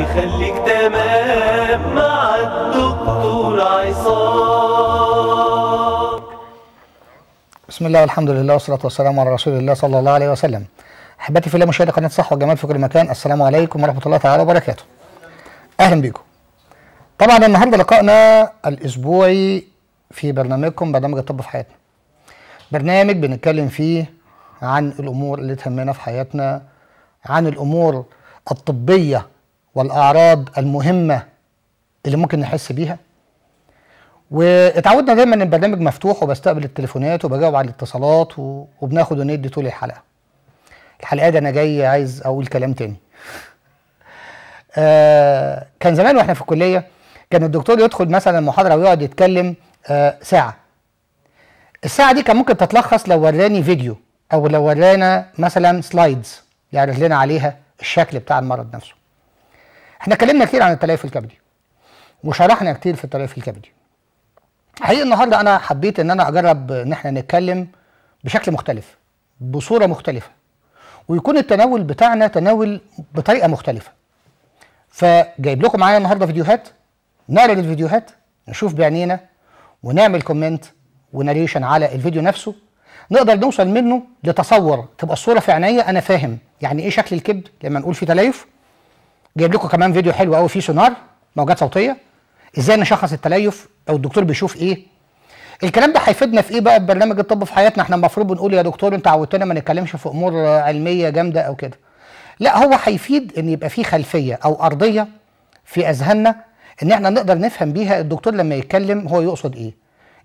يخليك تمام مع الدكتور عصام بسم الله والحمد لله والصلاة والسلام على رسول الله صلى الله عليه وسلم احبتي في الله مشاهدي قناه صح وجمال في كل مكان السلام عليكم ورحمه الله تعالى وبركاته اهلا بيكم طبعا النهارده لقائنا الاسبوعي في برنامجكم برنامج الطب في حياتنا برنامج بنتكلم فيه عن الامور اللي تهمنا في حياتنا عن الامور الطبيه والاعراض المهمه اللي ممكن نحس بيها واتعودنا دايما ان البرنامج مفتوح وبستقبل التليفونات وبجاوب على الاتصالات و... وبناخد وندي طول الحلقه الحلقه دي انا جاي عايز اقول كلام تاني آه كان زمان واحنا في الكليه كان الدكتور يدخل مثلا محاضره ويقعد يتكلم آه ساعه الساعه دي كان ممكن تتلخص لو وراني فيديو او لو ورانا مثلا سلايدز يعرض لنا عليها الشكل بتاع المرض نفسه احنا اتكلمنا كتير عن التليف الكبدي وشرحنا كتير في التليف الكبدي حقيقة النهارده انا حبيت ان انا اجرب ان احنا نتكلم بشكل مختلف بصوره مختلفه ويكون التناول بتاعنا تناول بطريقه مختلفه فجايب لكم معايا النهارده فيديوهات نعرض الفيديوهات نشوف بعينينا ونعمل كومنت وناريشن على الفيديو نفسه نقدر نوصل منه لتصور تبقى الصوره في عينيا انا فاهم يعني ايه شكل الكبد لما نقول في تليف جايب لكم كمان فيديو حلو قوي فيه سونار موجات صوتيه ازاي نشخص التليف او الدكتور بيشوف ايه الكلام ده هيفيدنا في ايه بقى في برنامج الطب في حياتنا احنا المفروض بنقول يا دكتور انت عودتنا ما نتكلمش في امور علميه جامده او كده لا هو هيفيد ان يبقى في خلفيه او ارضيه في اذهاننا ان احنا نقدر نفهم بيها الدكتور لما يتكلم هو يقصد ايه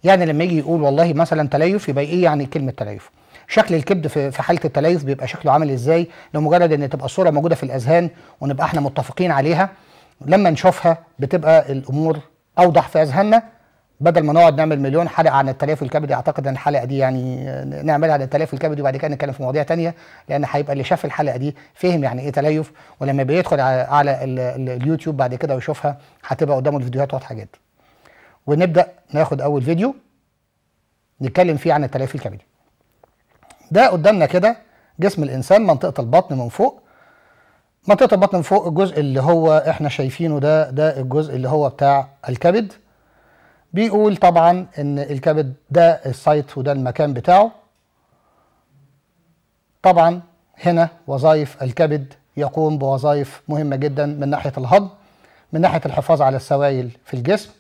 يعني لما يجي يقول والله مثلا تليف يبقى ايه يعني كلمه تليف شكل الكبد في في حاله التليف بيبقى شكله عامل ازاي لمجرد ان تبقى الصوره موجوده في الاذهان ونبقى احنا متفقين عليها لما نشوفها بتبقى الامور اوضح في اذهاننا بدل ما نقعد نعمل مليون حلقه عن التليف الكبدي اعتقد ان الحلقه دي يعني نعملها عن التليف الكبدي وبعد كده نتكلم في مواضيع تانية لان هيبقى اللي شاف الحلقه دي فهم يعني ايه تليف ولما بيدخل على اليوتيوب بعد كده ويشوفها هتبقى قدامه الفيديوهات واضحه جدا ونبدا ناخد اول فيديو نتكلم فيه عن التليف الكبدي ده قدامنا كده جسم الانسان منطقه البطن من فوق منطقه البطن من فوق الجزء اللي هو احنا شايفينه ده ده الجزء اللي هو بتاع الكبد بيقول طبعا ان الكبد ده السايت وده المكان بتاعه طبعا هنا وظائف الكبد يقوم بوظائف مهمه جدا من ناحيه الهضم من ناحيه الحفاظ على السوائل في الجسم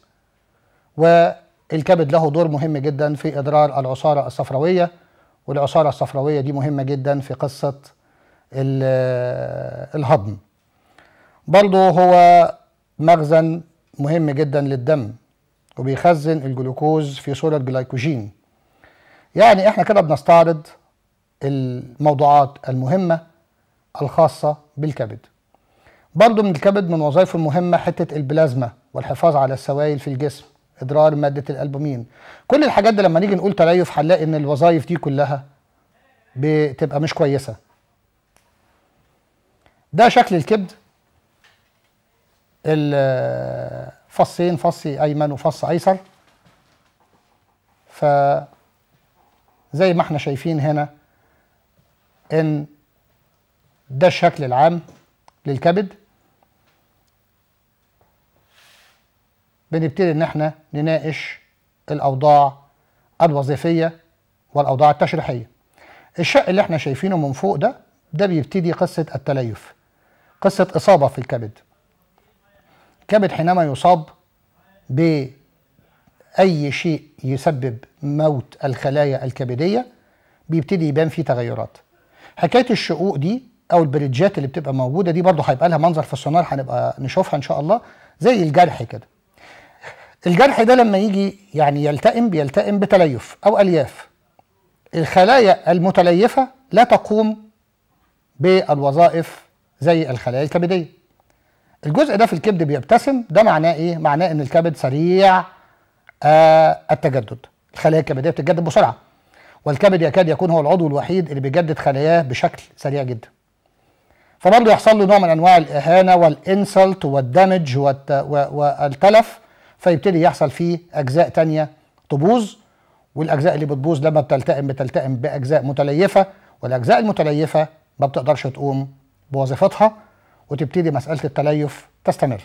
والكبد له دور مهم جدا في ادرار العصاره الصفراويه والعصارة الصفراوية دي مهمة جدا في قصة الهضم برضه هو مخزن مهم جدا للدم وبيخزن الجلوكوز في صورة جلايكوجين يعني احنا كده بنستعرض الموضوعات المهمة الخاصة بالكبد برضه من الكبد من وظائفه المهمة حتة البلازما والحفاظ على السوائل في الجسم ادرار ماده الالبومين كل الحاجات دي لما نيجي نقول تليف هنلاقي ان الوظائف دي كلها بتبقى مش كويسه ده شكل الكبد الفصين فص ايمن وفص ايسر ف زي ما احنا شايفين هنا ان ده الشكل العام للكبد بنبتدي ان احنا نناقش الاوضاع الوظيفيه والاوضاع التشريحيه الشق اللي احنا شايفينه من فوق ده ده بيبتدي قصه التليف قصه اصابه في الكبد الكبد حينما يصاب باي شيء يسبب موت الخلايا الكبديه بيبتدي يبان فيه تغيرات حكايه الشقوق دي او البريدجات اللي بتبقى موجوده دي برضه هيبقى لها منظر في السونار هنبقى نشوفها ان شاء الله زي الجرح كده الجرح ده لما يجي يعني يلتئم بيلتئم بتليف أو ألياف الخلايا المتليفة لا تقوم بالوظائف زي الخلايا الكبدية الجزء ده في الكبد بيبتسم ده معناه إيه؟ معناه إن الكبد سريع آه التجدد الخلايا الكبدية بتتجدد بسرعة والكبد يكاد يكون هو العضو الوحيد اللي بيجدد خلاياه بشكل سريع جدا فبرضه يحصل له نوع من انواع الاهانه والانسلت والدمج والتلف فيبتدي يحصل فيه اجزاء تانية تبوظ والاجزاء اللي بتبوظ لما بتلتئم بتلتئم باجزاء متليفه والاجزاء المتليفه ما بتقدرش تقوم بوظيفتها وتبتدي مساله التليف تستمر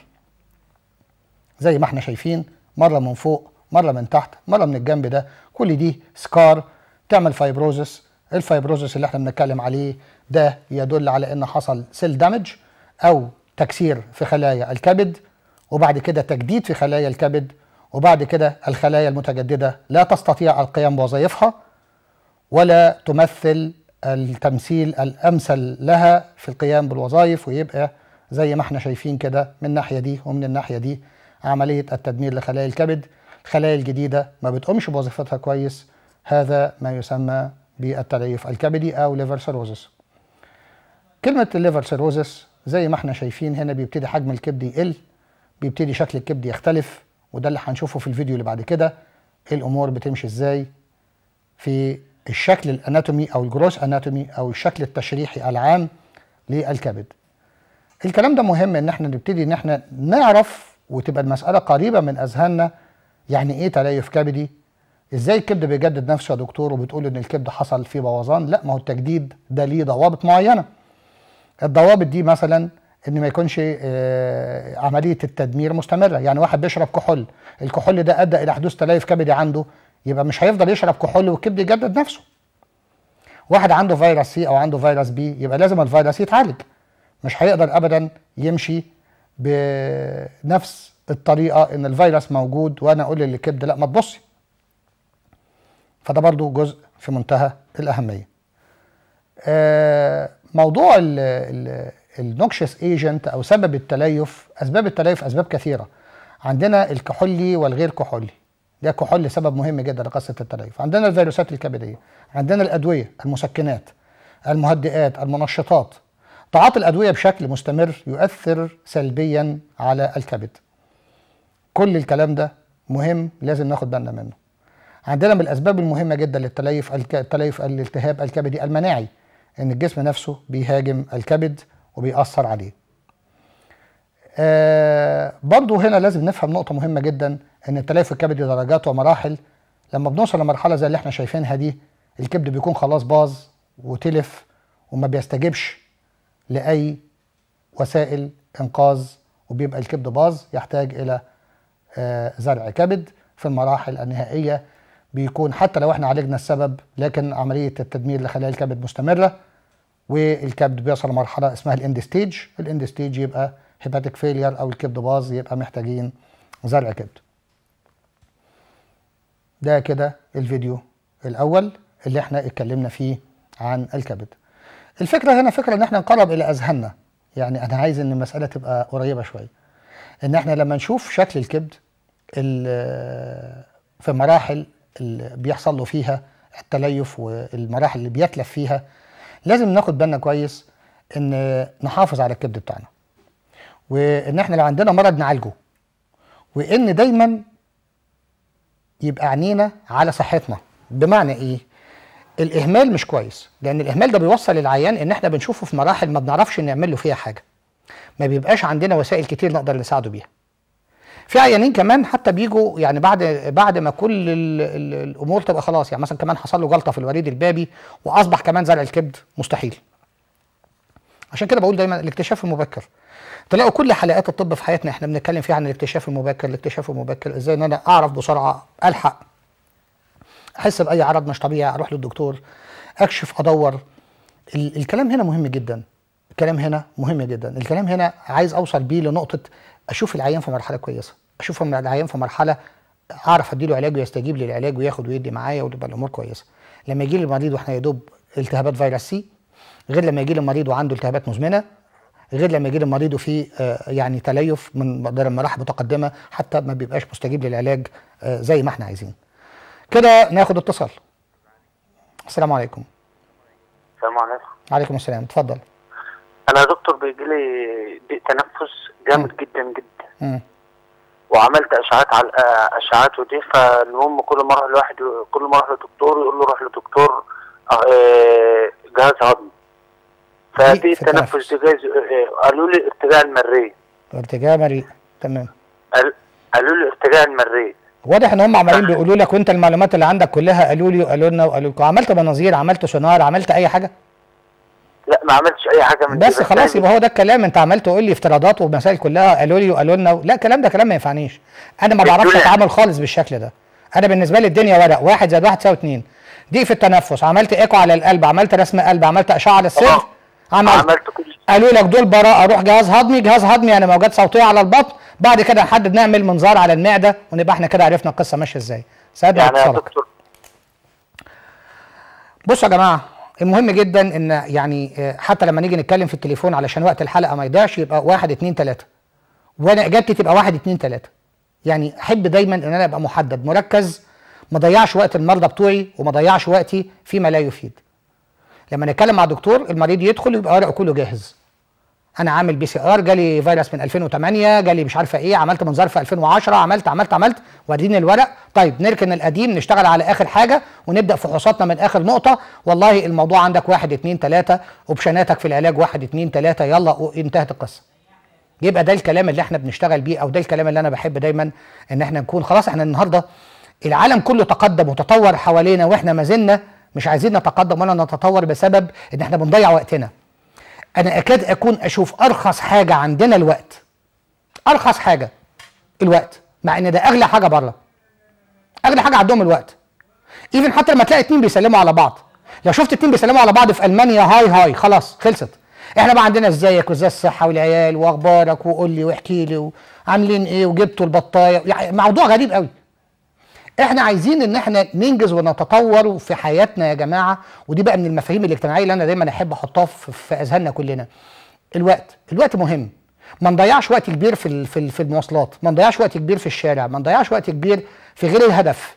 زي ما احنا شايفين مره من فوق مره من تحت مره من الجنب ده كل دي سكار تعمل فايبروزس الفايبروزس اللي احنا بنتكلم عليه ده يدل على ان حصل سيل دامج او تكسير في خلايا الكبد وبعد كده تجديد في خلايا الكبد وبعد كده الخلايا المتجدده لا تستطيع القيام بوظائفها ولا تمثل التمثيل الامثل لها في القيام بالوظائف ويبقى زي ما احنا شايفين كده من الناحيه دي ومن الناحيه دي عمليه التدمير لخلايا الكبد الخلايا الجديده ما بتقومش بوظيفتها كويس هذا ما يسمى بالتليف الكبدي او ليفر سيروزس كلمه الليفر سيروزس زي ما احنا شايفين هنا بيبتدي حجم الكبد يقل بيبتدي شكل الكبد يختلف وده اللي هنشوفه في الفيديو اللي بعد كده إيه الامور بتمشي ازاي في الشكل الاناتومي او الجروس اناتومي او الشكل التشريحي العام للكبد الكلام ده مهم ان احنا نبتدي ان احنا نعرف وتبقى المساله قريبه من اذهاننا يعني ايه تليف كبدي ازاي الكبد بيجدد نفسه يا دكتور وبتقول ان الكبد حصل فيه بوظان لا ما هو التجديد ده ليه ضوابط معينه الضوابط دي مثلا ان ما يكونش آه، عمليه التدمير مستمره يعني واحد بيشرب كحول الكحول ده ادى الى حدوث تليف كبدي عنده يبقى مش هيفضل يشرب كحول والكبد يجدد نفسه واحد عنده فيروس سي او عنده فيروس بي يبقى لازم الفيروس يتعالج مش هيقدر ابدا يمشي بنفس الطريقه ان الفيروس موجود وانا اقول للكبد لا ما تبصي فده برضو جزء في منتهى الاهميه آه، موضوع النوكشس ايجنت او سبب التليف اسباب التليف اسباب كثيره عندنا الكحولي والغير كحولي ده كحول سبب مهم جدا لقصه التليف عندنا الفيروسات الكبديه عندنا الادويه المسكنات المهدئات المنشطات تعاطي الادويه بشكل مستمر يؤثر سلبيا على الكبد كل الكلام ده مهم لازم ناخد بالنا منه عندنا من الاسباب المهمه جدا للتليف التليف الالتهاب الكبدي المناعي ان الجسم نفسه بيهاجم الكبد وبيأثر عليه آه برضو هنا لازم نفهم نقطة مهمة جدا ان التلاف الكبدي درجات ومراحل لما بنوصل لمرحلة زي اللي احنا شايفينها دي الكبد بيكون خلاص باظ وتلف وما بيستجبش لأي وسائل إنقاذ وبيبقى الكبد باظ يحتاج إلى آه زرع كبد في المراحل النهائية بيكون حتى لو احنا عالجنا السبب لكن عملية التدمير لخلايا الكبد مستمرة والكبد بيوصل لمرحله اسمها الاند ستيج الاند ستيج يبقى هيباتيك فيلير او الكبد باظ يبقى محتاجين زرع كبد ده كده الفيديو الاول اللي احنا اتكلمنا فيه عن الكبد الفكره هنا فكره ان احنا نقرب الى اذهاننا يعني انا عايز ان المساله تبقى قريبه شويه ان احنا لما نشوف شكل الكبد في مراحل اللي بيحصل له فيها التليف والمراحل اللي بيتلف فيها لازم ناخد بالنا كويس ان نحافظ على الكبد بتاعنا وان احنا لو عندنا مرض نعالجه وان دايما يبقى عينينا على صحتنا بمعنى ايه الاهمال مش كويس لان الاهمال ده بيوصل للعيان ان احنا بنشوفه في مراحل ما بنعرفش نعمل له فيها حاجه ما بيبقاش عندنا وسائل كتير نقدر نساعده بيها في عيانين كمان حتى بيجوا يعني بعد بعد ما كل الـ الـ الامور تبقى خلاص يعني مثلا كمان حصل له جلطه في الوريد البابي واصبح كمان زرع الكبد مستحيل عشان كده بقول دايما الاكتشاف المبكر تلاقوا كل حلقات الطب في حياتنا احنا بنتكلم فيها عن الاكتشاف المبكر الاكتشاف المبكر ازاي ان انا اعرف بسرعه الحق احس باي عرض مش طبيعي اروح للدكتور اكشف ادور الكلام هنا مهم جدا الكلام هنا مهم جدا الكلام هنا عايز اوصل بيه لنقطه اشوف العيان في مرحله كويسه اشوف العيان في مرحله اعرف اديله علاج ويستجيب للعلاج وياخد ويدي معايا وتبقى الامور كويسه لما يجي لي المريض واحنا يا دوب التهابات فيروس سي غير لما يجي لي المريض وعنده التهابات مزمنه غير لما يجي لي المريض وفيه آه، يعني تليف من مراحل متقدمه حتى ما بيبقاش مستجيب للعلاج آه، زي ما احنا عايزين كده ناخد اتصال السلام عليكم السلام عليكم وعليكم السلام اتفضل انا يا دكتور بيجي لي ضيق تنفس جامد جدا جدا وعملت اشعات على اشعات ودي فالمهم كل مره الواحد كل مره اروح لدكتور يقول له روح لدكتور آه، جهاز هضمي فدي التنفس دي جايز آه، قالوا لي ارتجاع المريه ارتجاع مريء تمام قالوا لي ارتجاع المريه واضح ان هم عمالين بيقولوا لك وانت المعلومات اللي عندك كلها قالوا لي وقالوا لنا وقالوا لكم عملت مناظير عملت سونار عملت اي حاجه؟ لا ما عملتش اي حاجه من بس خلاص يعني يبقى هو ده الكلام انت عمال تقول لي افتراضات ومسائل كلها قالوا لي وقالوا لنا لا الكلام ده كلام ما ينفعنيش انا ما بعرفش اتعامل خالص بالشكل ده انا بالنسبه لي الدنيا ورق واحد زائد واحد يساوي اتنين دي في التنفس عملت ايكو على القلب عملت رسم قلب عملت اشعه للصدر عملت, عملت كل قالوا لك دول براءه روح جهاز هضمي جهاز هضمي يعني موجات صوتيه على البطن بعد كده نحدد نعمل منظار على المعده ونبقى احنا كده عرفنا القصه ماشيه ازاي سيدنا يعني بصوا يا جماعه المهم جدا ان يعني آه، حتى لما نيجي نتكلم في التليفون علشان وقت الحلقه ما يضيعش يبقى واحد اتنين تلاته وانا اجابتي تبقى واحد اتنين تلاته يعني احب دايما ان انا ابقى محدد مركز ما ضيعش وقت المرضى بتوعي وما ضيعش وقتي فيما لا يفيد لما نتكلم مع دكتور المريض يدخل يبقى ورقه كله جاهز انا عامل بي سي ار جالي فيروس من 2008 جالي مش عارفه ايه عملت منظار في 2010 عملت عملت عملت واديني الورق طيب نركن القديم نشتغل على اخر حاجه ونبدا فحوصاتنا من اخر نقطه والله الموضوع عندك 1 2 3 اوبشناتك في العلاج 1 2 3 يلا انتهت القصه يبقى ده الكلام اللي احنا بنشتغل بيه او ده الكلام اللي انا بحب دايما ان احنا نكون خلاص احنا النهارده العالم كله تقدم وتطور حوالينا واحنا ما زلنا مش عايزين نتقدم ولا نتطور بسبب ان احنا بنضيع وقتنا انا اكاد اكون اشوف ارخص حاجه عندنا الوقت ارخص حاجه الوقت مع ان ده اغلى حاجه بره اغلى حاجه عندهم الوقت ايفن حتى لما تلاقي اتنين بيسلموا على بعض لو شفت اتنين بيسلموا على بعض في المانيا هاي هاي خلاص خلصت احنا بقى عندنا ازيك وازاي الصحه والعيال واخبارك وقول لي واحكي لي وعاملين ايه وجبتوا البطايه يعني موضوع غريب قوي احنا عايزين ان احنا ننجز ونتطور في حياتنا يا جماعه ودي بقى من المفاهيم الاجتماعيه اللي انا دايما احب احطها في اذهاننا كلنا الوقت الوقت مهم ما نضيعش وقت كبير في في المواصلات ما نضيعش وقت كبير في الشارع ما نضيعش وقت كبير في غير الهدف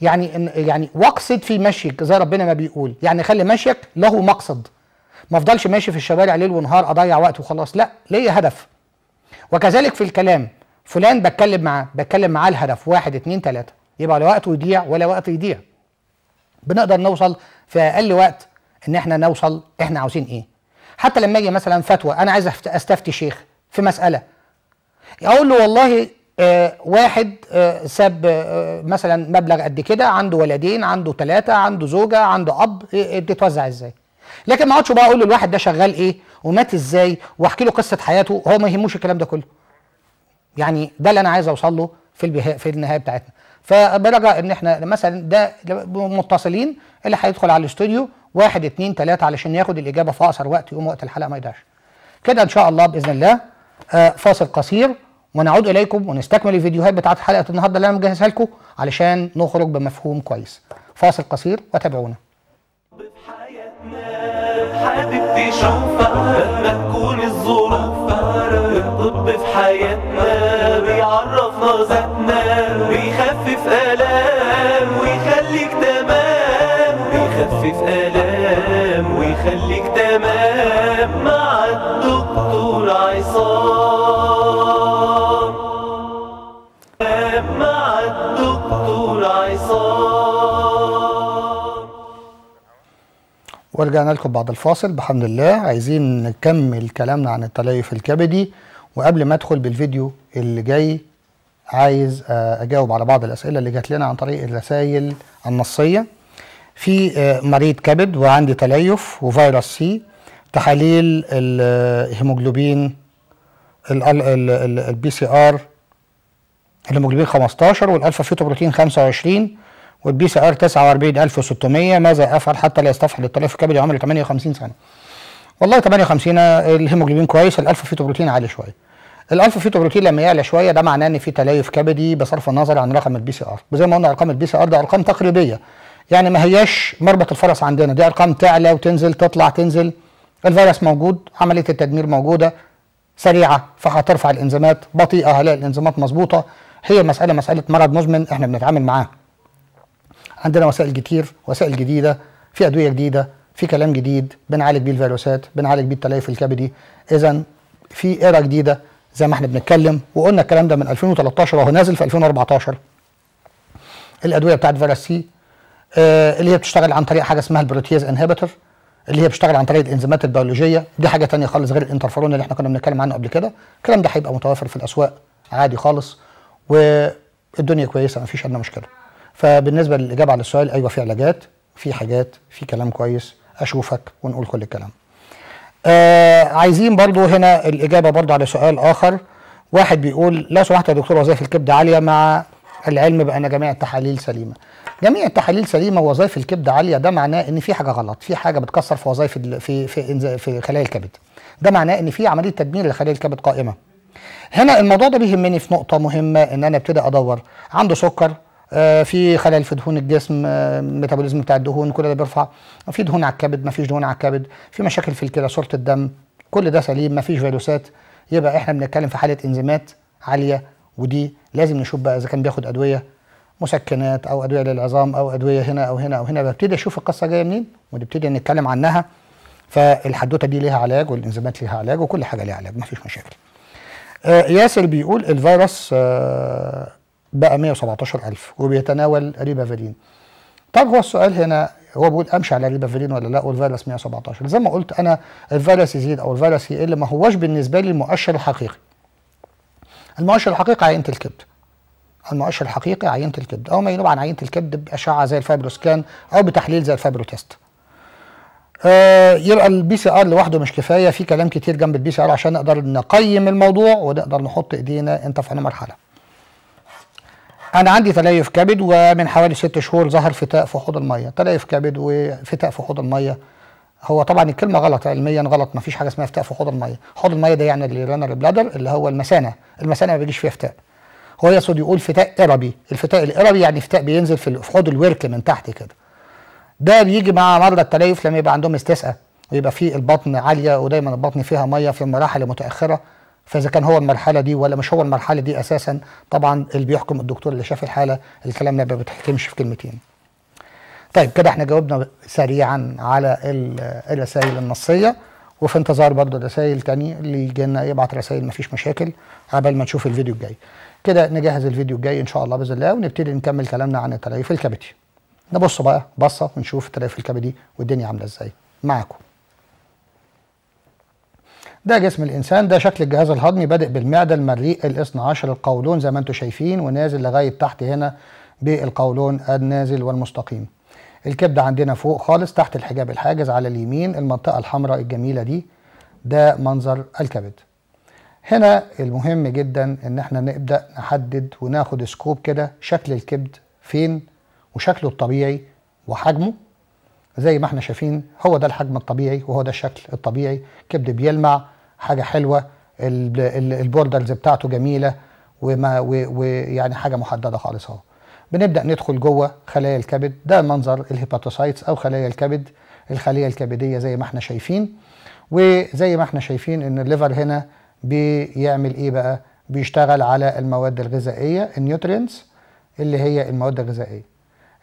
يعني يعني واقصد في مشيك زي ربنا ما بيقول يعني خلي مشيك له مقصد ما افضلش ماشي في الشوارع ليل ونهار اضيع وقت وخلاص لا ليا هدف وكذلك في الكلام فلان بتكلم معاه بتكلم معاه الهدف واحد اتنين تلاته يبقى لا وقته يضيع ولا وقت يضيع بنقدر نوصل في اقل وقت ان احنا نوصل احنا عاوزين ايه حتى لما اجي مثلا فتوى انا عايز استفتي شيخ في مساله اقول له والله آه واحد آه ساب آه مثلا مبلغ قد كده عنده ولدين عنده ثلاثه عنده زوجه عنده اب بتتوزع إيه، إيه، ازاي لكن ما اقعدش بقى اقول له الواحد ده شغال ايه ومات ازاي واحكي له قصه حياته هو ما يهموش الكلام ده كله يعني ده اللي انا عايز اوصل له في البها... في النهايه بتاعتنا فبرجع ان احنا مثلا ده متصلين اللي هيدخل على الاستوديو واحد اتنين تلاته علشان ياخد الاجابه في اقصر وقت يقوم وقت الحلقه ما يضيعش كده ان شاء الله باذن الله آه فاصل قصير ونعود اليكم ونستكمل الفيديوهات بتاعت حلقه النهارده اللي انا مجهزها لكم علشان نخرج بمفهوم كويس فاصل قصير وتابعونا حابب تشوفك لما تكون الظروف فارقة الطب في حياتنا بيعرفنا ذاتنا بيخفف آلام ويخليك تمام بيخفف آلام ويخليك تمام مع الدكتور عصام مع الدكتور عصام ورجعنا لكم بعد الفاصل بحمد الله عايزين نكمل كلامنا عن التليف الكبدي وقبل ما ادخل بالفيديو اللي جاي عايز آه، اجاوب على بعض الاسئله اللي جات لنا عن طريق الرسائل النصيه في آه، مريض كبد وعندي تليف وفيروس سي تحاليل الهيموجلوبين البي سي ار الهيموجلوبين 15 والالفا فيتوبروتين 25 والبي سي ار 49600 ماذا افعل حتى لا يستفحل في كبدي عمري 58 سنه والله 58 الهيموجلوبين كويس الالفا فيتوبروتين عالي شويه الالفا فيتوبروتين لما يعلى شويه ده معناه ان في تليف كبدي بصرف النظر عن رقم البي سي ار وزي ما قلنا ارقام البي سي ار ده ارقام تقريبيه يعني ما هياش مربط الفرس عندنا دي ارقام تعلى وتنزل تطلع تنزل الفيروس موجود عمليه التدمير موجوده سريعه فهترفع الانزيمات بطيئه هلاقي الانزيمات مظبوطه هي مساله مساله مرض مزمن احنا بنتعامل معاه عندنا وسائل كتير وسائل جديده في ادويه جديده في كلام جديد بنعالج بيه الفيروسات بنعالج بيه التليف الكبدي اذا في ايرا جديده زي ما احنا بنتكلم وقلنا الكلام ده من 2013 وهو نازل في 2014 الادويه بتاعت فيروس سي آه اللي هي بتشتغل عن طريق حاجه اسمها البروتياز انهبيتر اللي هي بتشتغل عن طريق الانزيمات البيولوجيه دي حاجه ثانيه خالص غير الانترفيرون اللي احنا كنا بنتكلم عنه قبل كده الكلام ده هيبقى متوافر في الاسواق عادي خالص والدنيا كويسه مفيش عندنا مشكله فبالنسبه للاجابه على السؤال ايوه في علاجات في حاجات في كلام كويس اشوفك ونقول كل الكلام آه عايزين برضو هنا الاجابه برضو على سؤال اخر واحد بيقول لو سمحت يا دكتور وظائف الكبد عاليه مع العلم بان جميع التحاليل سليمه جميع التحاليل سليمه ووظائف الكبد عاليه ده معناه ان في حاجه غلط في حاجه بتكسر في وظائف في في في خلايا الكبد ده معناه ان في عمليه تدمير لخلايا الكبد قائمه هنا الموضوع ده بيهمني في نقطه مهمه ان انا ابتدي ادور عنده سكر آه، في خلل في دهون الجسم الميتابوليزم آه، بتاع الدهون كل ده بيرفع في دهون على الكبد ما فيش دهون على الكبد في مشاكل في الكلى صوره الدم كل ده سليم ما فيش فيروسات يبقى احنا بنتكلم في حاله انزيمات عاليه ودي لازم نشوف بقى اذا كان بياخد ادويه مسكنات او ادويه للعظام او ادويه هنا او هنا او هنا ببتدي اشوف القصه جايه منين ونبتدي نتكلم عنها فالحدوته دي ليها علاج والانزيمات ليها علاج وكل حاجه ليها علاج مفيش مشاكل آه ياسر بيقول الفيروس آه بقى 117000 وبيتناول ريبافيلين طب هو السؤال هنا هو بيقول امشي على ريبافيلين ولا لا والفيروس 117 زي ما قلت انا الفيروس يزيد او الفيروس يقل ما هواش بالنسبه لي المؤشر الحقيقي المؤشر الحقيقي عينه الكبد المؤشر الحقيقي عينه الكبد او ما ينوب عن عينه الكبد باشعه زي الفابروسكان او بتحليل زي الفابروتيست آه يبقى البي سي ار لوحده مش كفايه في كلام كتير جنب البي سي ار عشان نقدر نقيم الموضوع ونقدر نحط ايدينا انت في مرحله انا عندي تليف كبد ومن حوالي ست شهور ظهر فتاء في حوض الميه تليف كبد وفتاء في حوض الميه هو طبعا الكلمه غلط علميا غلط ما فيش حاجه اسمها فتاء في حوض الميه حوض الميه ده يعني اللي الرنر بلادر اللي هو المثانه المثانه ما بيجيش فيها فتاء هو يقصد يقول فتاء قربي الفتاء القربي يعني فتاء بينزل في حوض الورك من تحت كده ده بيجي مع مرضى التليف لما يبقى عندهم استسقاء ويبقى في البطن عاليه ودايما البطن فيها ميه في المراحل المتاخره فاذا كان هو المرحله دي ولا مش هو المرحله دي اساسا طبعا اللي بيحكم الدكتور اللي شاف الحاله الكلام ده ما بيتحكمش في كلمتين طيب كده احنا جاوبنا سريعا على الرسائل النصيه وفي انتظار برضه رسائل تانية اللي يجي لنا يبعت رسائل مفيش مشاكل قبل ما نشوف الفيديو الجاي كده نجهز الفيديو الجاي ان شاء الله باذن الله ونبتدي نكمل كلامنا عن التليف الكبدي نبص بقى بصه ونشوف التليف الكبدي والدنيا عامله ازاي معاكم ده جسم الانسان ده شكل الجهاز الهضمي بادئ بالمعده المريء الاثنى عشر القولون زي ما انتم شايفين ونازل لغايه تحت هنا بالقولون النازل والمستقيم الكبده عندنا فوق خالص تحت الحجاب الحاجز على اليمين المنطقه الحمراء الجميله دي ده منظر الكبد هنا المهم جدا ان احنا نبدا نحدد وناخد سكوب كده شكل الكبد فين وشكله الطبيعي وحجمه زي ما احنا شايفين هو ده الحجم الطبيعي وهو ده الشكل الطبيعي كبد بيلمع حاجه حلوه البوردرز بتاعته جميله وما ويعني حاجه محدده خالص اهو بنبدا ندخل جوه خلايا الكبد ده منظر الهيباتوسايتس او خلايا الكبد الخليه الكبديه زي ما احنا شايفين وزي ما احنا شايفين ان الليفر هنا بيعمل ايه بقى بيشتغل على المواد الغذائيه النيوترينتس اللي هي المواد الغذائيه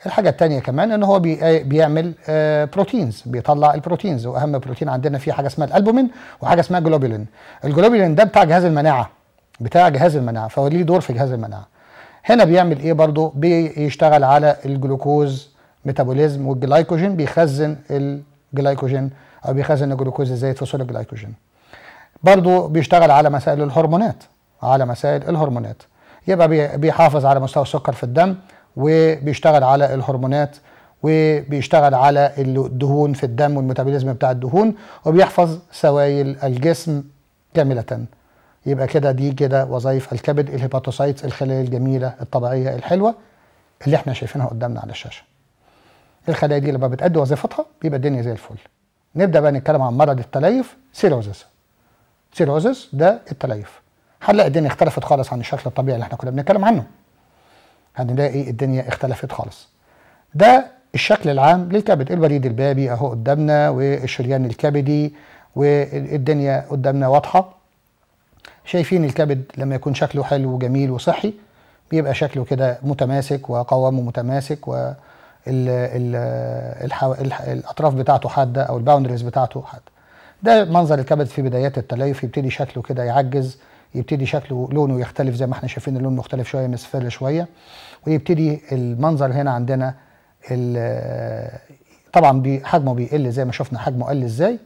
الحاجة التانية كمان ان هو آه، بيعمل بروتينز آه، بيطلع البروتينز واهم بروتين عندنا فيه حاجة اسمها الالبومين وحاجة اسمها جلوبولين الجلوبولين ده بتاع جهاز المناعة بتاع جهاز المناعة فهو ليه دور في جهاز المناعة هنا بيعمل ايه برضه بيشتغل على الجلوكوز ميتابوليزم والجلايكوجين بيخزن الجلايكوجين او بيخزن الجلوكوز الزايد في الجلايكوجين برضه بيشتغل على مسائل الهرمونات على مسائل الهرمونات يبقى بيحافظ على مستوى السكر في الدم وبيشتغل على الهرمونات وبيشتغل على الدهون في الدم والميتابوليزم بتاع الدهون وبيحفظ سوائل الجسم كاملة يبقى كده دي كده وظائف الكبد الهيباتوسايتس الخلايا الجميلة الطبيعية الحلوة اللي احنا شايفينها قدامنا على الشاشة الخلايا دي لما بتأدي وظيفتها بيبقى الدنيا زي الفل نبدأ بقى نتكلم عن مرض التليف سيروزس سيروزس ده التليف هنلاقي الدنيا اختلفت خالص عن الشكل الطبيعي اللي احنا كنا بنتكلم عنه هنلاقي الدنيا اختلفت خالص ده الشكل العام للكبد الوريد البابي اهو قدامنا والشريان الكبدي والدنيا قدامنا واضحه شايفين الكبد لما يكون شكله حلو وجميل وصحي بيبقى شكله كده متماسك وقوامه متماسك و ال ال الحو... الاطراف بتاعته حاده او الباوندريز بتاعته حاده ده منظر الكبد في بدايات التليف يبتدي شكله كده يعجز يبتدي شكله لونه يختلف زي ما احنا شايفين اللون مختلف شويه مصفر شويه ويبتدي المنظر هنا عندنا طبعا حجمه بيقل زي ما شفنا حجمه قل ازاي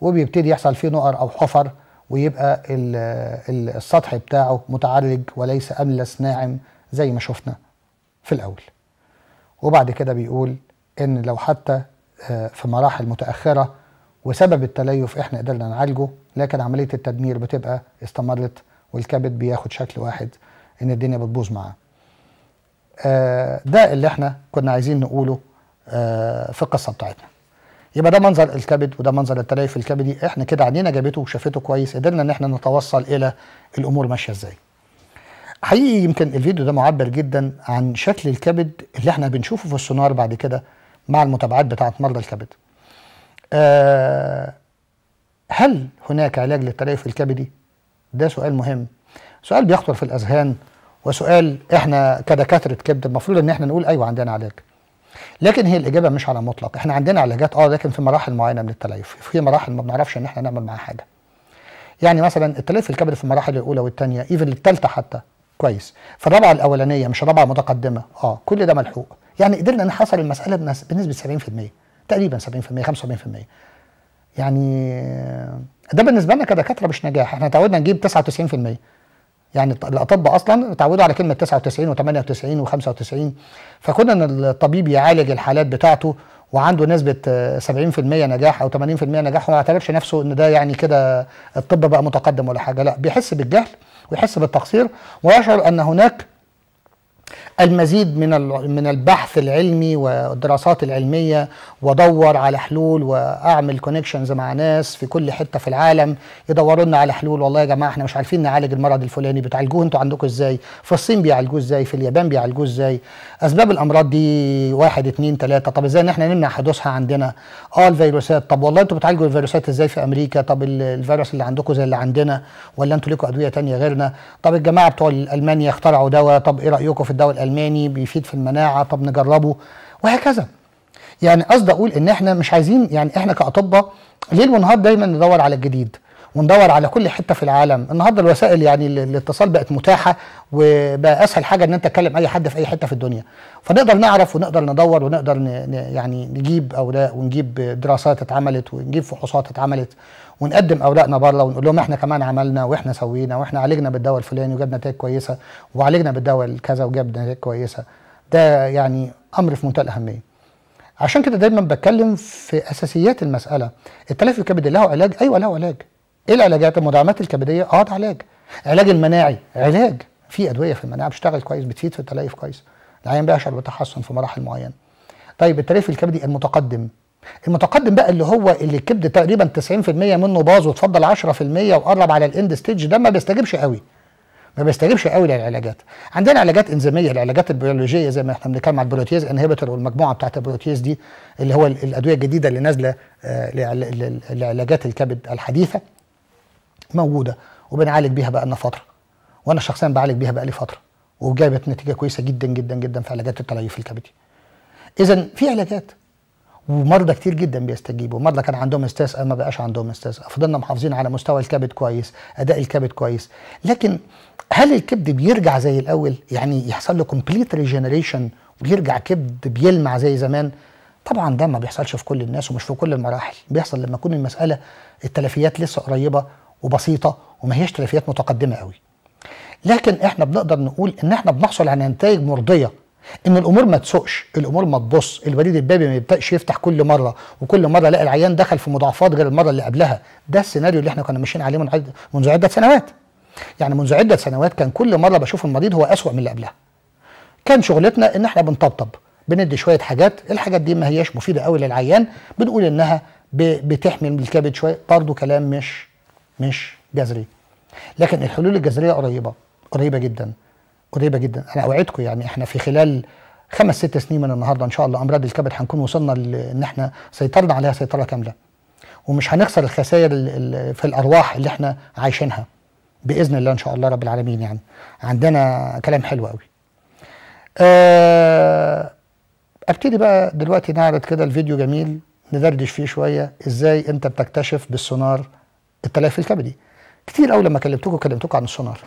وبيبتدي يحصل فيه نقر او حفر ويبقى السطح بتاعه متعرج وليس املس ناعم زي ما شفنا في الاول وبعد كده بيقول ان لو حتى آه، في مراحل متاخره وسبب التليف احنا قدرنا نعالجه لكن عمليه التدمير بتبقى استمرت والكبد بياخد شكل واحد ان الدنيا بتبوظ معاه. آه، ده اللي احنا كنا عايزين نقوله آه، في القصه بتاعتنا. يبقى ده منظر الكبد وده منظر التليف الكبدي احنا كده عينينا جابته وشافته كويس قدرنا ان احنا نتوصل الى الامور ماشيه ازاي. حقيقي يمكن الفيديو ده معبر جدا عن شكل الكبد اللي احنا بنشوفه في السونار بعد كده مع المتابعات بتاعت مرضى الكبد. آه، هل هناك علاج للتليف الكبدي؟ ده سؤال مهم سؤال بيخطر في الأذهان وسؤال احنا كدكاترة كبد المفروض ان احنا نقول ايوه عندنا علاج لكن هي الاجابه مش على مطلق احنا عندنا علاجات اه لكن في مراحل معينه من التليف في مراحل ما بنعرفش ان احنا نعمل معاها حاجه يعني مثلا التليف الكبدي في المراحل الاولى والثانيه ايفن الثالثه حتى كويس فالرابعه الاولانيه مش الرابعه المتقدمه اه كل ده ملحوق يعني قدرنا نحصر المساله بنسبه 70% تقريبا 70% 75% يعني آه، ده بالنسبه لنا كدكاتره مش نجاح احنا تعودنا نجيب 99% يعني الاطباء اصلا اتعودوا على كلمه 99 و98 و95 فكنا ان الطبيب يعالج الحالات بتاعته وعنده نسبه 70% آه، نجاح او 80% نجاح وما يعتبرش نفسه ان ده يعني كده الطب بقى متقدم ولا حاجه لا بيحس بالجهل ويحس بالتقصير ويشعر ان هناك المزيد من من البحث العلمي والدراسات العلميه وادور على حلول واعمل كونكشنز مع ناس في كل حته في العالم يدوروا لنا على حلول والله يا جماعه احنا مش عارفين نعالج المرض الفلاني بتعالجوه انتوا عندكم ازاي؟ في الصين بيعالجوه ازاي؟ في اليابان بيعالجوه ازاي؟ اسباب الامراض دي واحد اثنين ثلاثه طب ازاي ان احنا نمنع حدوثها عندنا؟ اه الفيروسات طب والله انتوا بتعالجوا الفيروسات ازاي في امريكا؟ طب الفيروس اللي عندكم زي اللي عندنا ولا انتوا لكم ادويه ثانيه غيرنا؟ طب الجماعه بتوع المانيا اخترعوا دواء طب ايه رايكم في الدواء الماني بيفيد في المناعه طب نجربه وهكذا يعني قصدي اقول ان احنا مش عايزين يعني احنا كاطباء ليل ونهار دايما ندور على الجديد وندور على كل حته في العالم النهارده الوسائل يعني الاتصال بقت متاحه وبقى اسهل حاجه ان انت تكلم اي حد في اي حته في الدنيا فنقدر نعرف ونقدر ندور ونقدر يعني نجيب اوراق ونجيب دراسات اتعملت ونجيب فحوصات اتعملت ونقدم اوراقنا بره ونقول لهم احنا كمان عملنا واحنا سوينا واحنا عالجنا بالدواء الفلاني وجاب نتائج كويسه وعالجنا بالدواء كذا وجاب نتائج كويسه ده يعني امر في منتهى الاهميه عشان كده دايما بتكلم في اساسيات المساله التلف الكبد له علاج ايوه له علاج ايه العلاجات المدعمات الكبديه اه ده علاج علاج المناعي علاج في ادويه في المناعه بتشتغل كويس بتفيد في التليف كويس العيان بيشعر بتحسن في مراحل معينه طيب التليف الكبدي المتقدم المتقدم بقى اللي هو اللي الكبد تقريبا 90% منه باظ وتفضل 10% وقرب على الاند ستيج ده ما بيستجيبش قوي ما بيستجيبش قوي للعلاجات عندنا علاجات انزيميه العلاجات البيولوجيه زي ما احنا بنتكلم على البروتيز انهبيتر والمجموعه بتاعت البروتيز دي اللي هو الادويه الجديده اللي نازله آه، لعلاجات الكبد الحديثه موجوده وبنعالج بيها بقى لنا فتره وانا شخصيا بعالج بيها بقى لي فتره وجابت نتيجه كويسه جدا جدا جدا في علاجات التليف الكبدي اذا في علاجات ومرضى كتير جدا بيستجيبوا مرضى كان عندهم استاس ما بقاش عندهم استاس فضلنا محافظين على مستوى الكبد كويس اداء الكبد كويس لكن هل الكبد بيرجع زي الاول يعني يحصل له كومبليت ريجنريشن ويرجع كبد بيلمع زي زمان طبعا ده ما بيحصلش في كل الناس ومش في كل المراحل بيحصل لما تكون المساله التلفيات لسه قريبه وبسيطه وما هيش تلفيات متقدمه قوي لكن احنا بنقدر نقول ان احنا بنحصل على نتائج مرضيه ان الامور ما تسوقش الامور ما تبص الوريد البابي ما يبداش يفتح كل مره وكل مره لا العيان دخل في مضاعفات غير المره اللي قبلها ده السيناريو اللي احنا كنا ماشيين عليه من عد... منذ عده سنوات يعني منذ عده سنوات كان كل مره بشوف المريض هو اسوا من اللي قبلها كان شغلتنا ان احنا بنطبطب بندي شويه حاجات الحاجات دي ما هياش مفيده قوي للعيان بنقول انها بتحمي الكبد شويه برضه كلام مش مش جذري لكن الحلول الجذريه قريبه قريبه جدا قريبه جدا انا اوعدكم يعني احنا في خلال خمس ست سنين من النهارده ان شاء الله امراض الكبد هنكون وصلنا ان احنا سيطرنا عليها سيطره كامله ومش هنخسر الخسائر في الارواح اللي احنا عايشينها باذن الله ان شاء الله رب العالمين يعني عندنا كلام حلو قوي أه ابتدي بقى دلوقتي نعرض كده الفيديو جميل ندردش فيه شويه ازاي انت بتكتشف بالسونار التلف الكبدي كتير قوي لما كلمتكم كلمتكم عن السونار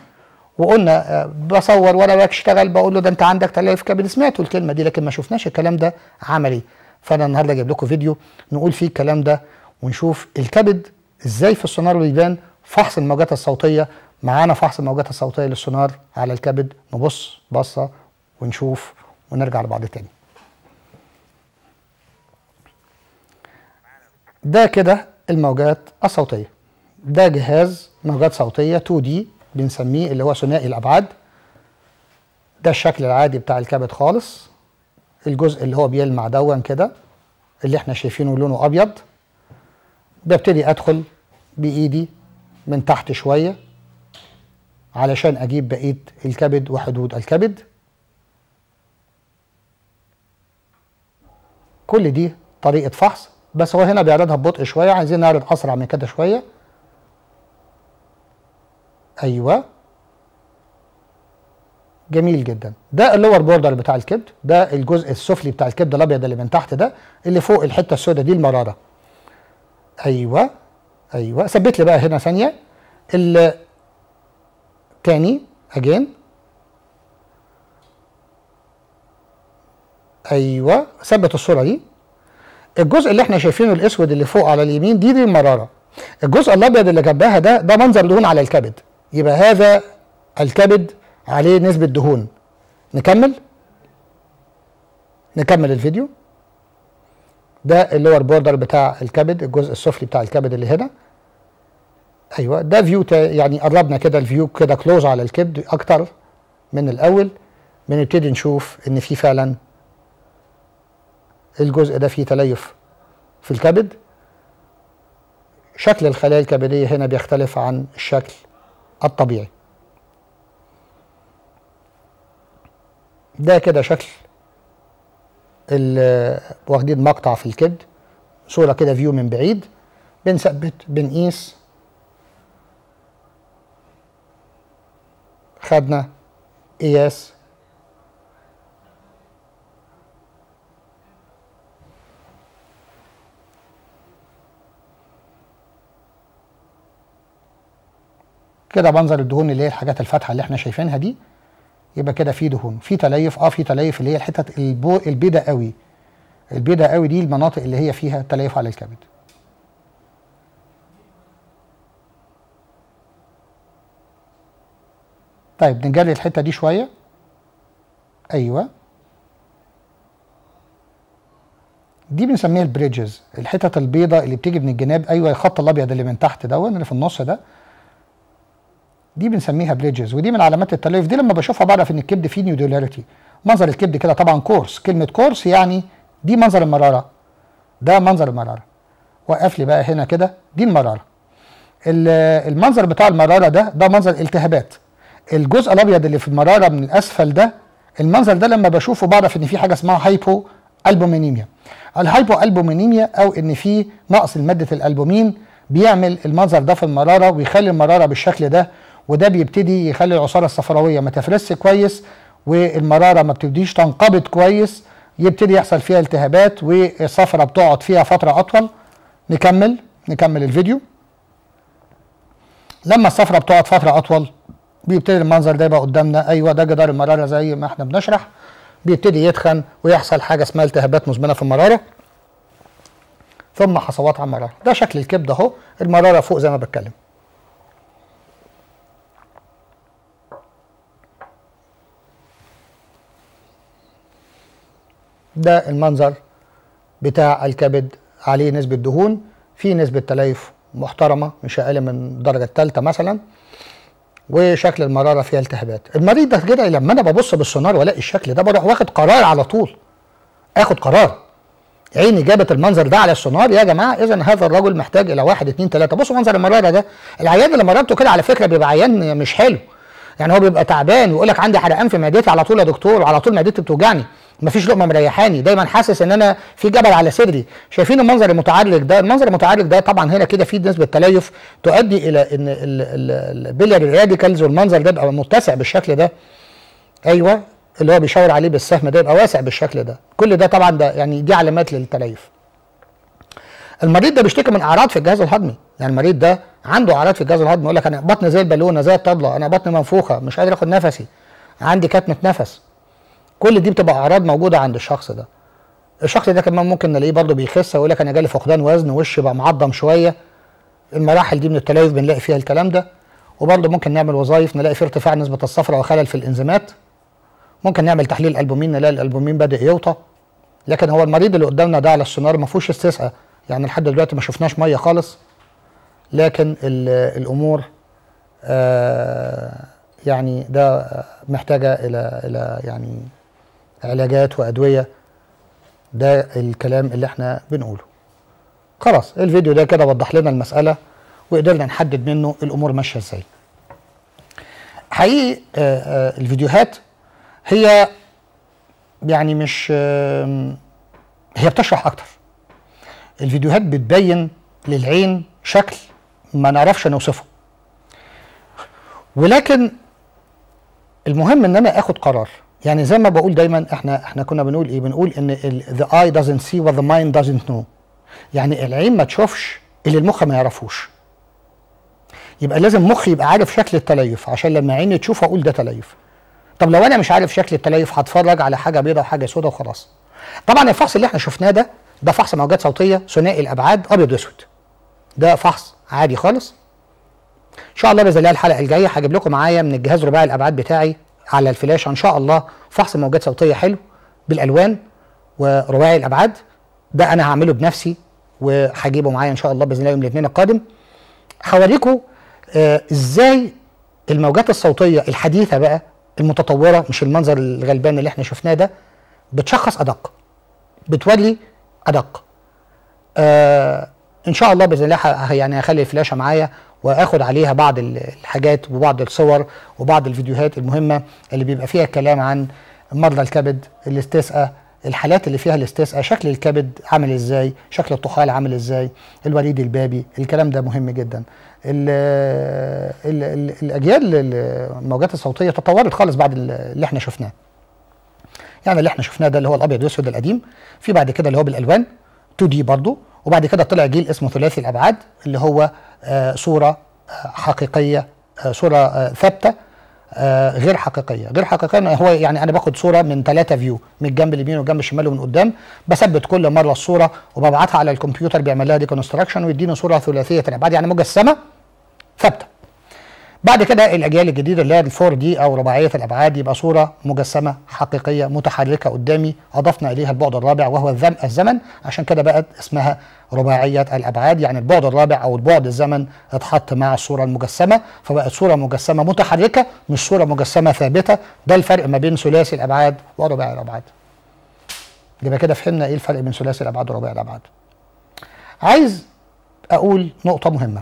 وقلنا آه، بصور وانا بشتغل بقول له ده انت عندك تلف كبدي سمعتوا الكلمه دي لكن ما شفناش الكلام ده عملي فانا النهارده جايب لكم فيديو نقول فيه الكلام ده ونشوف الكبد ازاي في السونار بيبان فحص الموجات الصوتيه معانا فحص الموجات الصوتيه للسونار على الكبد نبص بصه ونشوف ونرجع لبعض تاني ده كده الموجات الصوتيه ده جهاز موجات صوتيه 2 دي بنسميه اللي هو ثنائي الابعاد ده الشكل العادي بتاع الكبد خالص الجزء اللي هو بيلمع دون كده اللي احنا شايفينه لونه ابيض ببتدي ادخل بايدي من تحت شويه علشان اجيب بقيه الكبد وحدود الكبد كل دي طريقه فحص بس هو هنا بيعرضها ببطء شويه عايزين نعرض اسرع من كده شويه ايوه جميل جدا ده اللور بوردر بتاع الكبد ده الجزء السفلي بتاع الكبد الابيض اللي من تحت ده اللي فوق الحته السوداء دي المراره ايوه ايوه ثبت لي بقى هنا ثانيه ال تاني اجين ايوه ثبت الصوره دي الجزء اللي احنا شايفينه الاسود اللي فوق على اليمين دي دي المراره الجزء الابيض اللي جنبها ده ده منظر دهون على الكبد يبقى هذا الكبد عليه نسبة دهون نكمل نكمل الفيديو ده اللور بوردر بتاع الكبد الجزء السفلي بتاع الكبد اللي هنا ايوه ده فيو يعني قربنا كده الفيو كده كلوز على الكبد اكتر من الاول بنبتدي نشوف ان في فعلا الجزء ده فيه تليف في الكبد شكل الخلايا الكبديه هنا بيختلف عن الشكل الطبيعي ده كده شكل واخدين مقطع في الكد صورة كده فيو من بعيد بنثبت بنقيس خدنا قياس كده منظر الدهون اللي هي الحاجات الفاتحه اللي احنا شايفينها دي يبقى كده في دهون في تليف اه في تليف اللي هي الحتت البيضه قوي البيضه قوي دي المناطق اللي هي فيها تليف على الكبد طيب نجري الحته دي شويه ايوه دي بنسميها البريدجز الحتت البيضه اللي بتيجي من الجناب ايوه الخط الابيض اللي من تحت دون اللي في النص ده دي بنسميها بريدجز ودي من علامات التليف دي لما بشوفها بعرف ان الكبد فيه نيودولاريتي منظر الكبد كده طبعا كورس كلمه كورس يعني دي منظر المراره ده منظر المراره وقف لي بقى هنا كده دي المراره المنظر بتاع المراره ده ده منظر التهابات الجزء الابيض اللي في المراره من الاسفل ده المنظر ده لما بشوفه بعرف ان في حاجه اسمها هايبو البومينيميا الهايبو البومينيميا او ان في نقص لماده الالبومين بيعمل المنظر ده في المراره ويخلي المراره بالشكل ده وده بيبتدي يخلي العصاره الصفراويه ما تفرسش كويس والمراره ما بتبديش تنقبض كويس يبتدي يحصل فيها التهابات والصفرة بتقعد فيها فترة أطول نكمل نكمل الفيديو لما الصفرة بتقعد فترة أطول بيبتدي المنظر ده يبقى قدامنا أيوه ده جدار المرارة زي ما احنا بنشرح بيبتدي يتخن ويحصل حاجة اسمها التهابات مزمنة في المرارة ثم حصوات على المرارة ده شكل الكبد أهو المرارة فوق زي ما بتكلم ده المنظر بتاع الكبد عليه نسبة دهون في نسبة تليف محترمة مش أقل من الدرجة الثالثة مثلا وشكل المرارة فيها التهابات المريض ده كده لما أنا ببص بالسونار وألاقي الشكل ده بروح واخد قرار على طول آخد قرار عيني جابت المنظر ده على السونار يا جماعه اذا هذا الرجل محتاج الى واحد اتنين تلاته بصوا منظر المراره ده العيان اللي مرارته كده على فكره بيبقى عيان مش حلو يعني هو بيبقى تعبان ويقول لك عندي حرقان في معدتي على طول يا دكتور وعلى طول معدتي بتوجعني مفيش لقمه مريحاني دايما حاسس ان انا في جبل على صدري شايفين المنظر المتعرج ده المنظر المتعرج ده طبعا هنا كده في نسبه تليف تؤدي الى ان البيلر راديكلز والمنظر ده بقى متسع بالشكل ده ايوه اللي هو بيشاور عليه بالسهم ده يبقى واسع بالشكل ده كل ده طبعا ده يعني دي علامات للتليف المريض ده بيشتكي من اعراض في الجهاز الهضمي يعني المريض ده عنده اعراض في الجهاز الهضمي يقول لك انا بطني زي البالونه زي الطبله انا بطني منفوخه مش قادر اخد نفسي عندي كتمه نفس كل دي بتبقى اعراض موجوده عند الشخص ده الشخص ده كمان ممكن نلاقيه برضه بيخس ويقول لك انا جالي فقدان وزن وشي بقى معضم شويه المراحل دي من التليف بنلاقي فيها الكلام ده وبرضه ممكن نعمل وظائف نلاقي فيه ارتفاع نسبه الصفراء وخلل في الانزيمات ممكن نعمل تحليل البومين نلاقي الالبومين بادئ يوطى لكن هو المريض اللي قدامنا ده على السونار ما فيهوش استسقاء يعني لحد دلوقتي ما شفناش ميه خالص لكن آه، الامور آه يعني ده محتاجه الى الى يعني علاجات وادويه ده الكلام اللي احنا بنقوله خلاص الفيديو ده كده وضح لنا المساله وقدرنا نحدد منه الامور ماشيه ازاي حقيقي آه، آه، الفيديوهات هي يعني مش هي بتشرح اكتر الفيديوهات بتبين للعين شكل ما نعرفش نوصفه ولكن المهم ان انا اخد قرار يعني زي ما بقول دايما احنا احنا كنا بنقول ايه بنقول ان the eye doesn't see what the mind doesn't know يعني العين ما تشوفش اللي المخ ما يعرفوش يبقى لازم مخي يبقى عارف شكل التليف عشان لما عيني تشوف اقول ده تليف طب لو انا مش عارف شكل التليف هتفرج على حاجه بيضاء وحاجه سوداء وخلاص طبعا الفحص اللي احنا شفناه ده ده فحص موجات صوتيه ثنائي الابعاد ابيض واسود ده فحص عادي خالص ان شاء الله باذن الله الحلقه الجايه هجيب لكم معايا من الجهاز رباعي الابعاد بتاعي على الفلاشه ان شاء الله فحص موجات صوتيه حلو بالالوان ورباعي الابعاد ده انا هعمله بنفسي وهجيبه معايا ان شاء الله باذن الله يوم الاثنين القادم هوريكم آه، ازاي الموجات الصوتيه الحديثه بقى المتطوره مش المنظر الغلبان اللي احنا شفناه ده بتشخص ادق بتولي ادق آه ان شاء الله باذن الله يعني هخلي الفلاشه معايا واخد عليها بعض الحاجات وبعض الصور وبعض الفيديوهات المهمه اللي بيبقى فيها كلام عن مرضى الكبد الاستسقاء الحالات اللي فيها الاستسقاء شكل الكبد عامل ازاي شكل الطحال عامل ازاي الوريد البابي الكلام ده مهم جدا الـ الـ الـ الاجيال الموجات الصوتيه تطورت خالص بعد اللي احنا شفناه يعني اللي احنا شفناه ده اللي هو الابيض والاسود القديم في بعد كده اللي هو بالالوان 2 دي برضه وبعد كده طلع جيل اسمه ثلاثي الابعاد اللي هو آه، صوره آه، حقيقيه آه، صوره ثابته غير حقيقيه غير حقيقيه هو يعني انا باخد صوره من ثلاثه فيو من الجنب اليمين والجنب الشمال ومن قدام بثبت كل مره الصوره وببعتها على الكمبيوتر بيعمل لها ديكونستراكشن ويديني صوره ثلاثيه الابعاد يعني مجسمه ثابته بعد كده الاجيال الجديده اللي هي الفور دي او رباعيه الابعاد يبقى صوره مجسمه حقيقيه متحركه قدامي اضفنا اليها البعد الرابع وهو الذم الزمن عشان كده بقت اسمها رباعيه الابعاد يعني البعد الرابع او البعد الزمن اتحط مع الصوره المجسمه فبقت صوره مجسمه متحركه مش صوره مجسمه ثابته ده الفرق ما بين ثلاثي الابعاد ورباعي الابعاد يبقى كده فهمنا ايه الفرق بين ثلاثي الابعاد ورباعي الابعاد عايز اقول نقطه مهمه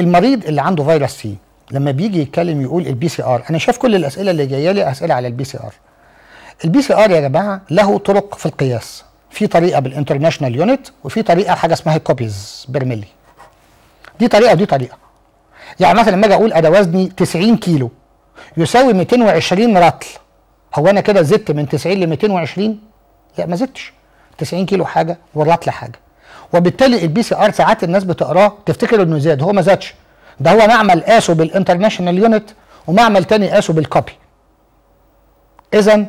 المريض اللي عنده فيروس سي لما بيجي يتكلم يقول البي سي ار انا شايف كل الاسئله اللي جايه لي اسئله على البي سي ار البي سي ار يا جماعه له طرق في القياس في طريقه بالانترناشونال يونت وفي طريقه حاجه اسمها كوبيز برميلي دي طريقه ودي طريقه يعني مثلا لما اجي اقول انا وزني 90 كيلو يساوي 220 رطل هو انا كده زدت من 90 ل 220 لا ما زدتش 90 كيلو حاجه والرطل حاجه وبالتالي البي سي ار ساعات الناس بتقراه تفتكر انه زاد هو ما زادش ده هو معمل قاسه بالانترناشونال يونت ومعمل تاني قاسه بالكوبي اذا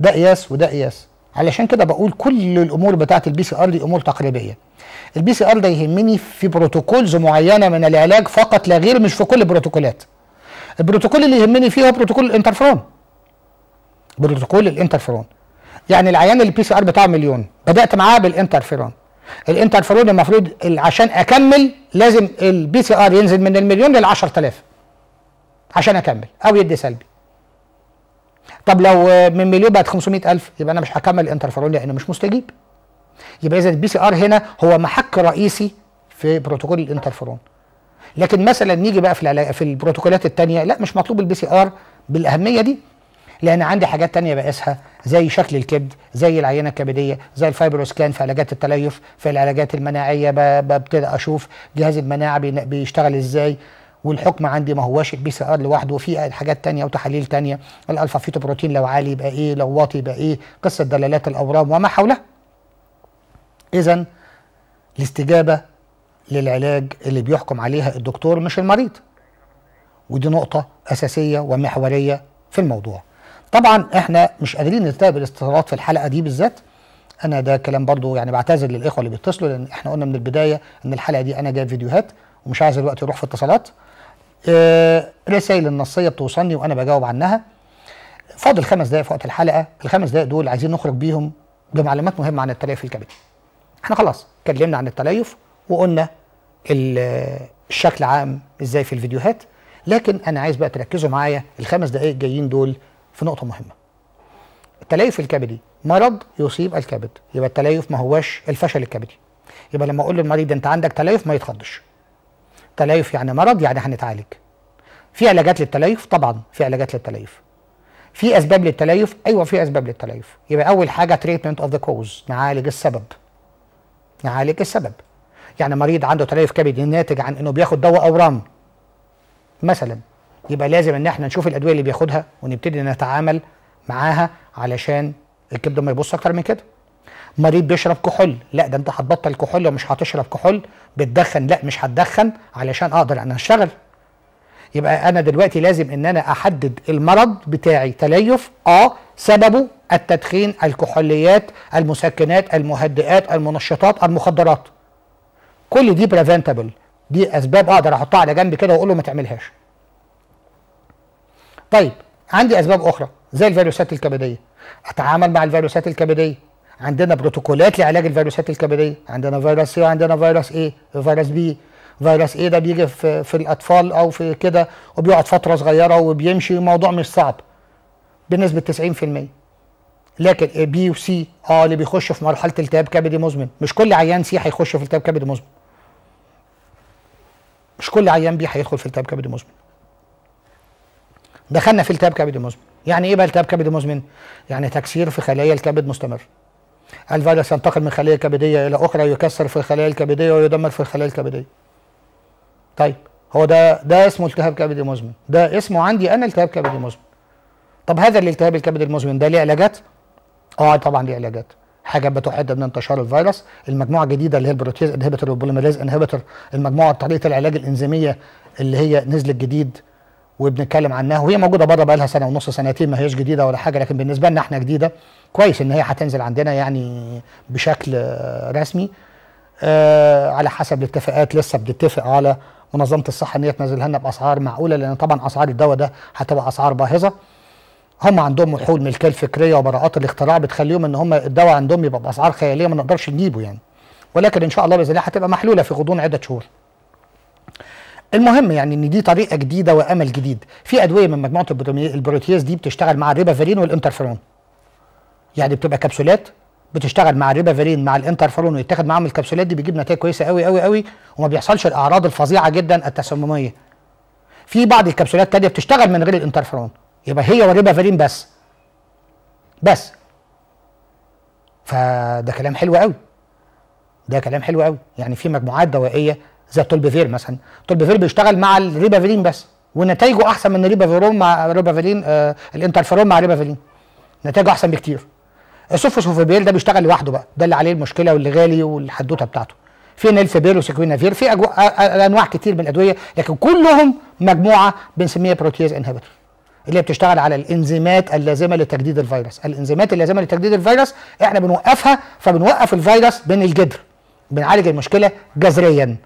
ده قياس وده قياس علشان كده بقول كل الامور بتاعه البي سي ار دي امور تقريبيه البي سي ار ده يهمني في بروتوكولز معينه من العلاج فقط لا غير مش في كل البروتوكولات البروتوكول اللي يهمني فيه هو بروتوكول الانترفرون بروتوكول الانترفرون يعني العيان البي سي ار بتاعه مليون بدات معاه بالانترفيرون الانترفيرون المفروض عشان اكمل لازم البي سي ار ينزل من المليون لل 10000 عشان اكمل او يدي سلبي طب لو من مليون بقت 500000 يبقى انا مش هكمل الانترفيرون لانه مش مستجيب يبقى اذا البي سي ار هنا هو محك رئيسي في بروتوكول الانترفيرون لكن مثلا نيجي بقى في في البروتوكولات الثانيه لا مش مطلوب البي سي ار بالاهميه دي لان عندي حاجات ثانيه بقاسها زي شكل الكبد زي العينه الكبديه زي كان في علاجات التليف في العلاجات المناعيه ببتدي اشوف جهاز المناعه بيشتغل ازاي والحكم عندي ما هواش البي سي ار لوحده وفي حاجات تانية وتحاليل تانية الالفا فيتوبروتين لو عالي يبقى ايه لو واطي يبقى ايه قصه دلالات الاورام وما حولها اذا الاستجابه للعلاج اللي بيحكم عليها الدكتور مش المريض ودي نقطه اساسيه ومحوريه في الموضوع طبعا احنا مش قادرين نلتقي بالاستطراد في الحلقه دي بالذات انا ده كلام برضو يعني بعتذر للاخوه اللي بيتصلوا لان احنا قلنا من البدايه ان الحلقه دي انا جايب فيديوهات ومش عايز الوقت يروح في اتصالات آه رسائل النصيه بتوصلني وانا بجاوب عنها فاضل خمس دقائق في وقت الحلقه الخمس دقائق دول عايزين نخرج بيهم بمعلومات مهمه عن التليف الكبدي احنا خلاص اتكلمنا عن التليف وقلنا الشكل عام ازاي في الفيديوهات لكن انا عايز بقى تركزوا معايا الخمس دقائق جايين دول في نقطه مهمه التليف الكبدي مرض يصيب الكبد يبقى التليف ما هواش الفشل الكبدي يبقى لما اقول للمريض انت عندك تليف ما يتخضش تليف يعني مرض يعني هنتعالج في علاجات للتليف طبعا في علاجات للتليف في اسباب للتليف ايوه في اسباب للتليف يبقى اول حاجه تريتمنت اوف ذا كوز نعالج السبب نعالج السبب يعني مريض عنده تليف كبدي ناتج عن انه بياخد دواء اورام مثلا يبقى لازم ان احنا نشوف الادويه اللي بياخدها ونبتدي نتعامل معاها علشان الكبد ما يبص اكتر من كده مريض بيشرب كحول لا ده انت هتبطل كحول ومش هتشرب كحول بتدخن لا مش هتدخن علشان اقدر انا اشتغل يبقى انا دلوقتي لازم ان انا احدد المرض بتاعي تليف اه سببه التدخين الكحوليات المسكنات المهدئات المنشطات المخدرات كل دي بريفنتبل دي اسباب اقدر احطها على جنب كده واقول له ما تعملهاش طيب عندي اسباب اخرى زي الفيروسات الكبديه اتعامل مع الفيروسات الكبديه عندنا بروتوكولات لعلاج الفيروسات الكبديه عندنا فيروس سي وعندنا فيروس ايه فيروس بي فيروس ايه ده بيجي في, في الاطفال او في كده وبيقعد فتره صغيره وبيمشي الموضوع مش صعب بنسبه 90% لكن بي وسي اه اللي بيخش في مرحله التهاب كبدي مزمن مش كل عيان سي هيخش في التهاب كبدي مزمن مش كل عيان بي هيدخل في التهاب كبدي مزمن دخلنا في التهاب كبد مزمن يعني ايه بقى التهاب كبد مزمن يعني تكسير في خلايا الكبد مستمر الفيروس ينتقل من خليه كبديه الى اخرى يكسر في الخلايا الكبديه ويدمر في الخلايا الكبديه طيب هو ده ده اسمه التهاب كبدي مزمن ده اسمه عندي انا التهاب كبدي مزمن طب هذا الالتهاب الكبدي المزمن ده ليه علاجات اه طبعا ليه علاجات حاجه بتحد من انتشار الفيروس المجموعه الجديده اللي هي البروتيز انهبيتور والبوليميريز انهبيتور المجموعه طريقه العلاج الانزيميه اللي هي نزلت جديد وبنتكلم عنها وهي موجوده بره بقى لها سنه ونص سنتين ما هيش جديده ولا حاجه لكن بالنسبه لنا احنا جديده كويس ان هي هتنزل عندنا يعني بشكل رسمي آه على حسب الاتفاقات لسه بنتفق على منظمه الصحه ان هي تنزلها لنا باسعار معقوله لان طبعا اسعار الدواء ده هتبقى اسعار باهظه هم عندهم وحول ملكيه الفكريه وبراءات الاختراع بتخليهم ان هم الدواء عندهم يبقى باسعار خياليه ما نقدرش نجيبه يعني ولكن ان شاء الله باذن الله هتبقى محلوله في غضون عده شهور المهم يعني ان دي طريقه جديده وامل جديد في ادويه من مجموعه البروتياز دي بتشتغل مع الريبافيرين والانترفيرون يعني بتبقى كبسولات بتشتغل مع الريبافيرين مع الانترفيرون ويتاخد معاهم الكبسولات دي بيجيب نتائج كويسه قوي قوي قوي وما بيحصلش الاعراض الفظيعه جدا التسمميه في بعض الكبسولات الثانيه بتشتغل من غير الانترفيرون يبقى هي والريبافيرين بس بس فده كلام حلو قوي ده كلام حلو قوي يعني في مجموعات دوائيه زي تولبيفير مثلا تولبيفير بيشتغل مع الريبافيلين بس ونتائجه احسن من الريبافيرون مع الريبافيلين آه الانترفيرون مع الريبافيلين نتائجه احسن بكتير السوفوسوفيبيل ده بيشتغل لوحده بقى ده اللي عليه المشكله واللي غالي والحدوته بتاعته في نيلفيبير وسيكوينافير في أجو... انواع كتير من الادويه لكن كلهم مجموعه بنسميها بروتيز انهبيتور اللي هي بتشتغل على الانزيمات اللازمه لتجديد الفيروس الانزيمات اللازمه لتجديد الفيروس احنا بنوقفها فبنوقف الفيروس بين الجدر بنعالج المشكله جذريا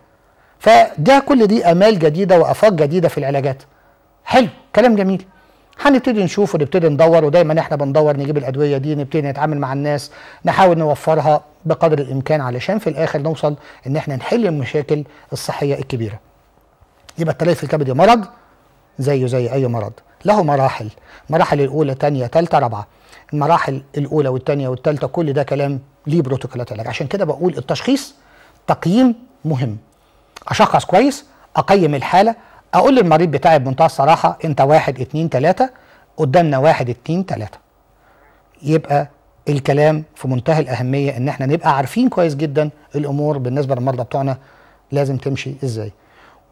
فده كل دي امال جديده وافاق جديده في العلاجات حلو كلام جميل هنبتدي نشوف ونبتدي ندور ودايما احنا بندور نجيب الادويه دي نبتدي نتعامل مع الناس نحاول نوفرها بقدر الامكان علشان في الاخر نوصل ان احنا نحل المشاكل الصحيه الكبيره يبقى التليف الكبدي مرض زيه زي اي مرض له مراحل مراحل الاولى ثانيه ثالثه رابعه المراحل الاولى والثانيه والثالثه كل ده كلام ليه بروتوكولات علاج عشان كده بقول التشخيص تقييم مهم اشخص كويس اقيم الحاله اقول للمريض بتاعي بمنتهى الصراحه انت واحد اتنين تلاته قدامنا واحد اتنين تلاته يبقى الكلام في منتهى الاهميه ان احنا نبقى عارفين كويس جدا الامور بالنسبه للمرضى بتوعنا لازم تمشي ازاي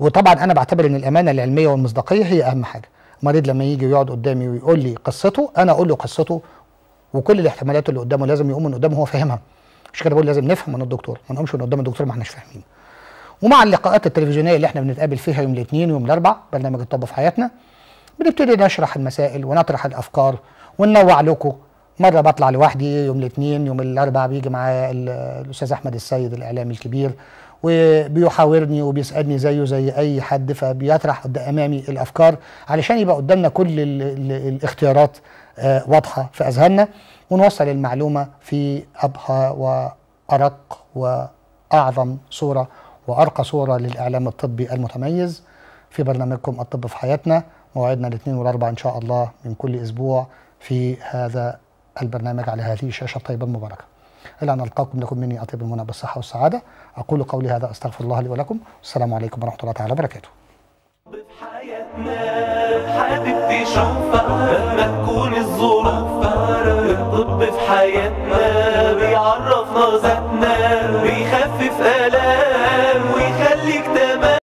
وطبعا انا بعتبر ان الامانه العلميه والمصداقيه هي اهم حاجه المريض لما يجي ويقعد قدامي ويقول لي قصته انا اقول له قصته وكل الاحتمالات اللي قدامه لازم يقوم من قدامه هو فاهمها مش كده بقول لازم نفهم من الدكتور ما نقومش من قدام الدكتور ما احناش فاهمين ومع اللقاءات التلفزيونيه اللي احنا بنتقابل فيها يوم الاثنين ويوم الاربعاء برنامج الطب في حياتنا بنبتدي نشرح المسائل ونطرح الافكار وننوع لكم مره بطلع لوحدي يوم الاثنين يوم الاربعاء بيجي معايا الاستاذ احمد السيد الاعلامي الكبير وبيحاورني وبيسالني زيه زي اي حد فبيطرح امامي الافكار علشان يبقى قدامنا كل الـ الـ الاختيارات آه واضحه في اذهاننا ونوصل المعلومه في ابهى وارق واعظم صوره وأرقى صورة للإعلام الطبي المتميز في برنامجكم الطب في حياتنا موعدنا الاثنين والأربعاء إن شاء الله من كل أسبوع في هذا البرنامج على هذه الشاشة الطيبة المباركة إلى أن ألقاكم لكم مني أطيب المنى بالصحة والسعادة أقول قولي هذا أستغفر الله لي ولكم والسلام عليكم ورحمة الله تعالى وبركاته في حياتنا حابب تشوفه لما تكون الظروف الطب في حياتنا بيعرفنا ذاتنا بيخفف آلام ويخليك تمام